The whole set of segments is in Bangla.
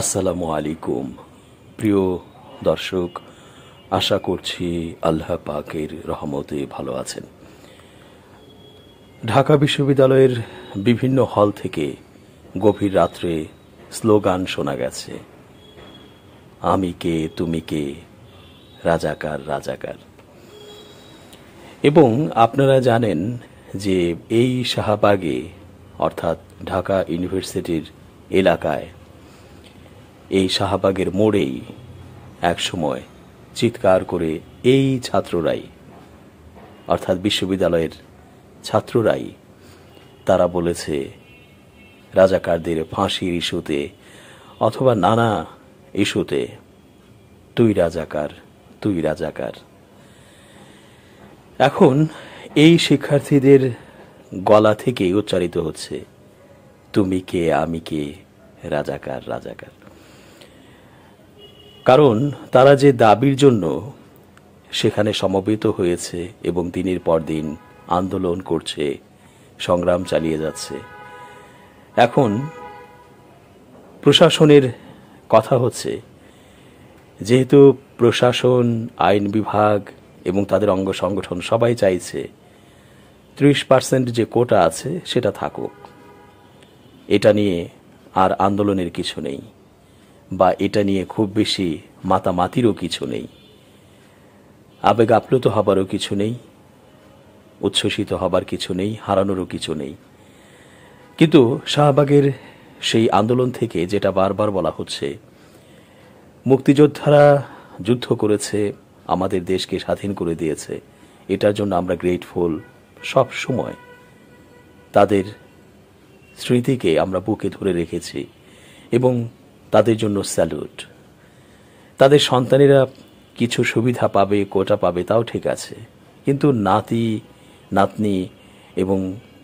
আসসালামু আলাইকুম প্রিয় দর্শক আশা করছি আল্লাহ পাকের রহমতে ভালো আছেন ঢাকা বিশ্ববিদ্যালয়ের বিভিন্ন হল থেকে গভীর রাত্রে স্লোগান শোনা গেছে আমি কে তুমি কে রাজাকার রাজাকার এবং আপনারা জানেন যে এই শাহবাগে অর্থাৎ ঢাকা ইউনিভার্সিটির এলাকায় এই শাহবাগের মোড়েই একসময় চিৎকার করে এই ছাত্ররাই অর্থাৎ বিশ্ববিদ্যালয়ের ছাত্ররাই তারা বলেছে রাজাকারদের ফাঁসির ইস্যুতে অথবা নানা ইস্যুতে তুই রাজাকার তুই রাজাকার এখন এই শিক্ষার্থীদের গলা থেকে উচ্চারিত হচ্ছে তুমি কে আমি কে রাজাকার রাজাকার কারণ তারা যে দাবির জন্য সেখানে সমবেত হয়েছে এবং দিনের পর দিন আন্দোলন করছে সংগ্রাম চালিয়ে যাচ্ছে এখন প্রশাসনের কথা হচ্ছে যেহেতু প্রশাসন আইন বিভাগ এবং তাদের অঙ্গ সংগঠন সবাই চাইছে ত্রিশ পার্সেন্ট যে কোটা আছে সেটা থাকুক এটা নিয়ে আর আন্দোলনের কিছু নেই বা এটা নিয়ে খুব বেশি মাতামাতিরও কিছু নেই আবেগ আপ্লুত হবারও কিছু নেই উচ্ছ্বসিত হবার কিছু নেই হারানোরও কিছু নেই কিন্তু শাহবাগের সেই আন্দোলন থেকে যেটা বারবার বলা হচ্ছে মুক্তিযোদ্ধারা যুদ্ধ করেছে আমাদের দেশকে স্বাধীন করে দিয়েছে এটার জন্য আমরা গ্রেটফুল সব সময় তাদের স্মৃতিকে আমরা বুকে ধরে রেখেছি এবং তাদের জন্য স্যালুট তাদের সন্তানেরা কিছু সুবিধা পাবে কোটা পাবে তাও ঠিক আছে কিন্তু নাতি নাতনি এবং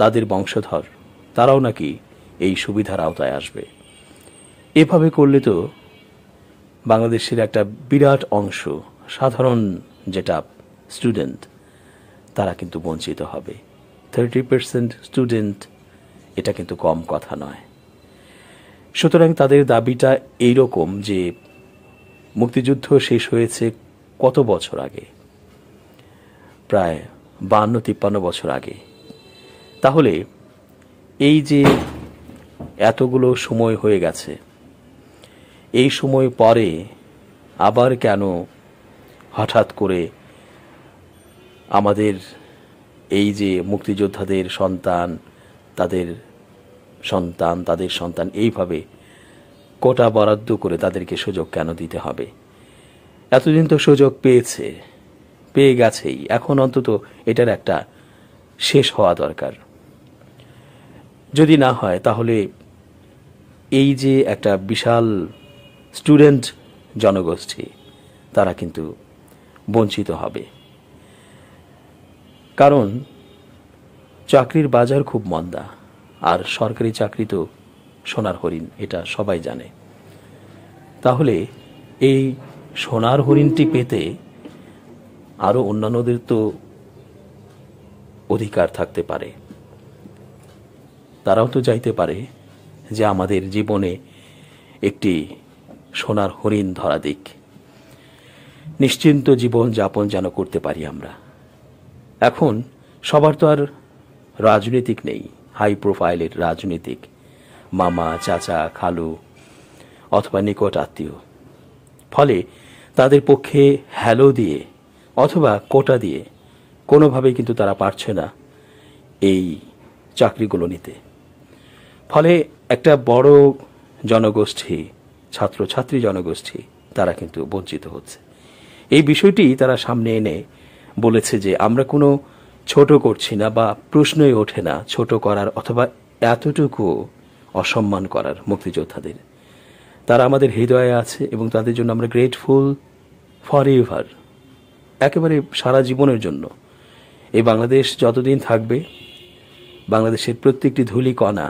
তাদের বংশধর তারাও নাকি এই সুবিধার আওতায় আসবে এভাবে করলে তো বাংলাদেশের একটা বিরাট অংশ সাধারণ যেটা স্টুডেন্ট তারা কিন্তু বঞ্চিত হবে থার্টি পার্সেন্ট স্টুডেন্ট এটা কিন্তু কম কথা নয় সুতরাং তাদের দাবিটা এইরকম যে মুক্তিযুদ্ধ শেষ হয়েছে কত বছর আগে প্রায় বান্ন তিপ্পান্ন বছর আগে তাহলে এই যে এতগুলো সময় হয়ে গেছে এই সময় পরে আবার কেন হঠাৎ করে আমাদের এই যে মুক্তিযোদ্ধাদের সন্তান তাদের সন্তান তাদের সন্তান এইভাবে কোটা বরাদ্দ করে তাদেরকে সুযোগ কেন দিতে হবে এতদিন তো সুযোগ পেয়েছে পেয়ে গেছেই এখন অন্তত এটার একটা শেষ হওয়া দরকার যদি না হয় তাহলে এই যে একটা বিশাল স্টুডেন্ট জনগোষ্ঠী তারা কিন্তু বঞ্চিত হবে কারণ চাকরির বাজার খুব মন্দা আর সরকারি চাকরি তো সোনার হরিণ এটা সবাই জানে তাহলে এই সোনার হরিণটি পেতে আরও অন্যান্যদের তো অধিকার থাকতে পারে তারাও তো যাইতে পারে যে আমাদের জীবনে একটি সোনার হরিণ ধরা দিক নিশ্চিন্ত জীবন যাপন যেন করতে পারি আমরা এখন সবার তো আর রাজনৈতিক নেই হাই প্রোফাইলের রাজনীতিক মামা চাচা খালু অথবা নিকট আত্মীয় ফলে তাদের পক্ষে হ্যালো দিয়ে অথবা কোটা দিয়ে কোনোভাবেই কিন্তু তারা পারছে না এই চাকরিগুলো নিতে ফলে একটা বড় জনগোষ্ঠী ছাত্রছাত্রী জনগোষ্ঠী তারা কিন্তু বঞ্চিত হচ্ছে এই বিষয়টি তারা সামনে এনে বলেছে যে আমরা কোনো ছোট করছি না বা প্রশ্নই ওঠে না ছোট করার অথবা এতটুকু অসম্মান করার মুক্তিযোদ্ধাদের তারা আমাদের হৃদয়ে আছে এবং তাদের জন্য আমরা গ্রেটফুল ফর ইভার একেবারে সারা জীবনের জন্য এই বাংলাদেশ যতদিন থাকবে বাংলাদেশের প্রত্যেকটি ধুলি কণা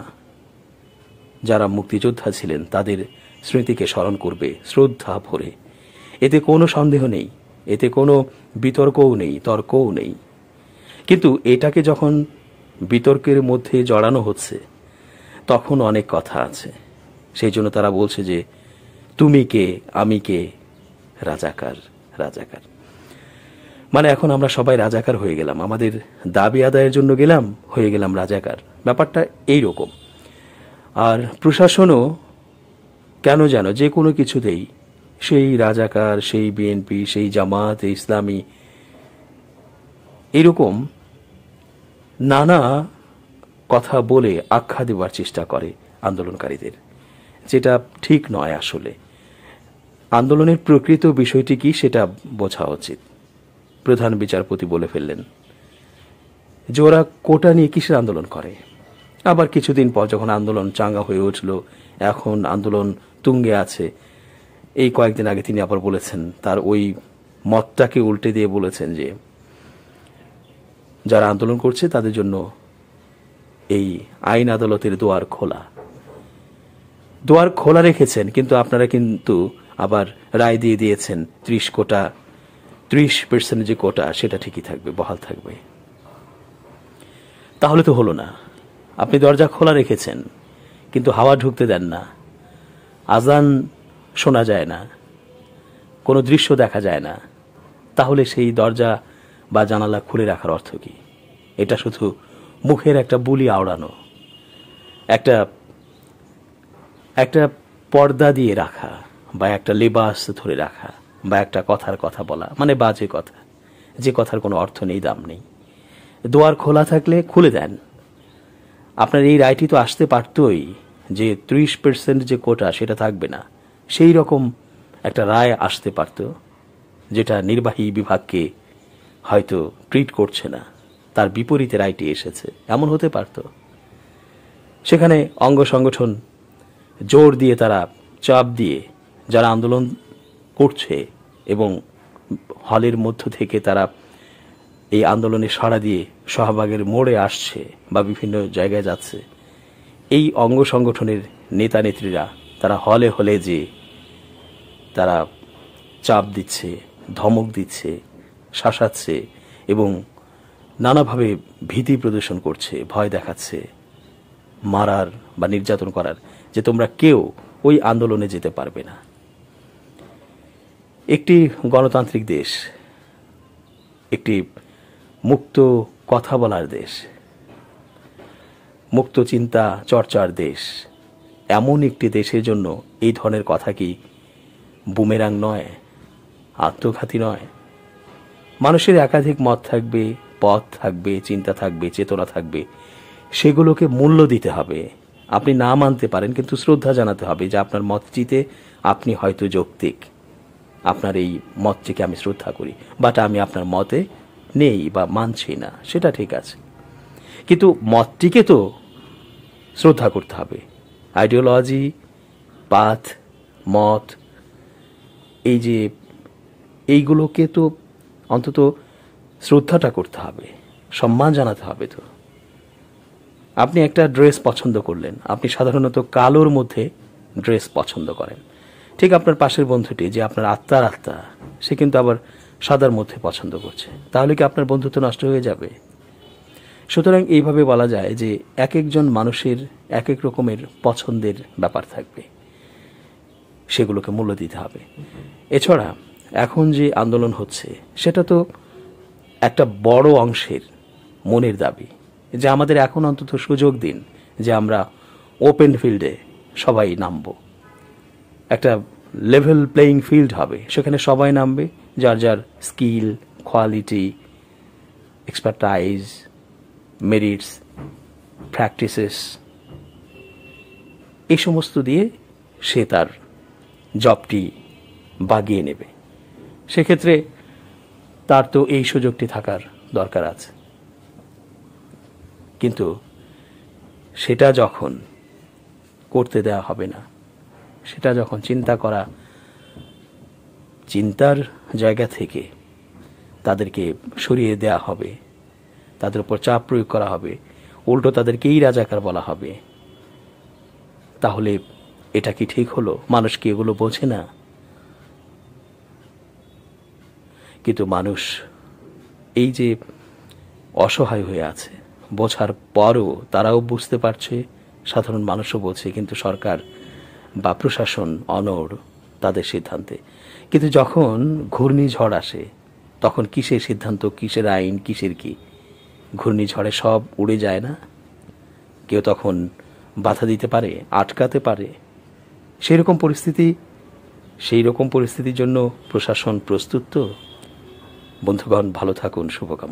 যারা মুক্তিযোদ্ধা ছিলেন তাদের স্মৃতিকে স্মরণ করবে শ্রদ্ধা ভরে এতে কোনো সন্দেহ নেই এতে কোনো বিতর্কও নেই তর্কও নেই কিন্তু এটাকে যখন বিতর্কের মধ্যে জড়ানো হচ্ছে তখন অনেক কথা আছে সেই জন্য তারা বলছে যে তুমি কে আমি কে রাজাকার রাজাকার মানে এখন আমরা সবাই রাজাকার হয়ে গেলাম আমাদের দাবি আদায়ের জন্য গেলাম হয়ে গেলাম রাজাকার ব্যাপারটা এই রকম আর প্রশাসনও কেন যেন যে কোনো কিছুতেই সেই রাজাকার সেই বিএনপি সেই জামাত ইসলামী এরকম নানা কথা বলে আখ্যা দেওয়ার চেষ্টা করে আন্দোলনকারীদের যেটা ঠিক নয় আসলে আন্দোলনের প্রকৃত বিষয়টি কি সেটা বোঝা উচিত প্রধান বিচারপতি বলে ফেললেন যে ওরা কোটা নিয়ে কিসের আন্দোলন করে আবার কিছুদিন পর যখন আন্দোলন চাঙ্গা হয়ে উঠল এখন আন্দোলন তুঙ্গে আছে এই কয়েকদিন আগে তিনি আবার বলেছেন তার ওই মতটাকে উল্টে দিয়ে বলেছেন যে যারা আন্দোলন করছে তাদের জন্য এই আইন আদালতের দুয়ার খোলা দুয়ার খোলা রেখেছেন কিন্তু আপনারা কিন্তু আবার রায় দিয়ে দিয়েছেন ত্রিশ কোটা ত্রিশ পার্সেন্ট যে কোটা সেটা ঠিকই থাকবে বহাল থাকবে তাহলে তো হলো না আপনি দরজা খোলা রেখেছেন কিন্তু হাওয়া ঢুকতে দেন না আজান শোনা যায় না কোনো দৃশ্য দেখা যায় না তাহলে সেই দরজা বা জানালা খুলে রাখার অর্থ কী এটা শুধু মুখের একটা বুলি আওড়ানো একটা একটা পর্দা দিয়ে রাখা বা একটা লেবাস ধরে রাখা বা একটা কথার কথা বলা মানে বাজে কথা যে কথার কোনো অর্থ নেই দাম নেই দোয়ার খোলা থাকলে খুলে দেন আপনার এই রায়টি তো আসতে পারতই যে ত্রিশ পার্সেন্ট যে কোটা সেটা থাকবে না সেই রকম একটা রায় আসতে পারত যেটা নির্বাহী বিভাগকে হয়তো ট্রিট করছে না তার বিপরীতে রাইটি এসেছে এমন হতে পারত সেখানে অঙ্গ সংগঠন জোর দিয়ে তারা চাপ দিয়ে যারা আন্দোলন করছে এবং হলের মধ্য থেকে তারা এই আন্দোলনে সাড়া দিয়ে শাহবাগের মোড়ে আসছে বা বিভিন্ন জায়গায় যাচ্ছে এই অঙ্গ সংগঠনের নেতা নেত্রীরা তারা হলে হলে যে তারা চাপ দিচ্ছে ধমক দিচ্ছে শাসাচ্ছে এবং নানাভাবে ভীতি প্রদর্শন করছে ভয় দেখাচ্ছে মারার বা নির্যাতন করার যে তোমরা কেউ ওই আন্দোলনে যেতে পারবে না একটি গণতান্ত্রিক দেশ একটি মুক্ত কথা বলার দেশ মুক্ত চিন্তা চর্চার দেশ এমন একটি দেশের জন্য এই ধরনের কথা কি বুমেরাং নয় আত্মঘাতী নয় মানুষের একাধিক মত থাকবে পথ থাকবে চিন্তা থাকবে চেতনা থাকবে সেগুলোকে মূল্য দিতে হবে আপনি না মানতে পারেন কিন্তু শ্রদ্ধা জানাতে হবে যে আপনার মতটিতে আপনি হয়তো যৌক্তিক আপনার এই মতটিকে আমি শ্রদ্ধা করি বাট আমি আপনার মতে নেই বা মানছি না সেটা ঠিক আছে কিন্তু মতটিকে তো শ্রদ্ধা করতে হবে আইডিওলজি পাথ মত এই যে এইগুলোকে তো অন্তত শ্রদ্ধাটা করতে হবে সম্মান জানাতে হবে তো আপনি একটা ড্রেস পছন্দ করলেন আপনি সাধারণত কালোর মধ্যে ড্রেস পছন্দ করেন ঠিক আপনার পাশের বন্ধুটি যে আপনার আত্মার আত্মা সে কিন্তু আবার সাদার মধ্যে পছন্দ করছে তাহলে কি আপনার বন্ধুত্ব নষ্ট হয়ে যাবে সুতরাং এইভাবে বলা যায় যে এক একজন মানুষের এক এক রকমের পছন্দের ব্যাপার থাকবে সেগুলোকে মূল্য দিতে হবে এছাড়া এখন যে আন্দোলন হচ্ছে সেটা তো একটা বড় অংশের মনের দাবি যে আমাদের এখন অন্তত সুযোগ দিন যে আমরা ওপেন ফিল্ডে সবাই নামব একটা লেভেল প্লেয়িং ফিল্ড হবে সেখানে সবাই নামবে যার যার skill quality expertise merits practices এই সমস্ত দিয়ে সে তার জবটি বাগিয়ে নেবে সেক্ষেত্রে তার তো এই সুযোগটি থাকার দরকার আছে কিন্তু সেটা যখন করতে দেওয়া হবে না সেটা যখন চিন্তা করা চিন্তার জায়গা থেকে তাদেরকে সরিয়ে দেয়া হবে তাদের উপর চাপ প্রয়োগ করা হবে উল্টো তাদেরকেই রাজাকার বলা হবে তাহলে এটা কি ঠিক হলো মানুষ কি এগুলো বোঝে না কিন্তু মানুষ এই যে অসহায় হয়ে আছে বোঝার পরও তারাও বুঝতে পারছে সাধারণ মানুষও বলছে কিন্তু সরকার বা প্রশাসন অনড় তাদের সিদ্ধান্তে কিন্তু যখন ঘূর্ণিঝড় আসে তখন কিসের সিদ্ধান্ত কিসের আইন কিসের কি ঘূর্ণিঝড়ে সব উড়ে যায় না কেউ তখন বাধা দিতে পারে আটকাতে পারে সেই রকম পরিস্থিতি সেই রকম পরিস্থিতির জন্য প্রশাসন প্রস্তুত তো বন্ধুগণ ভালো থাকুন শুভকামনা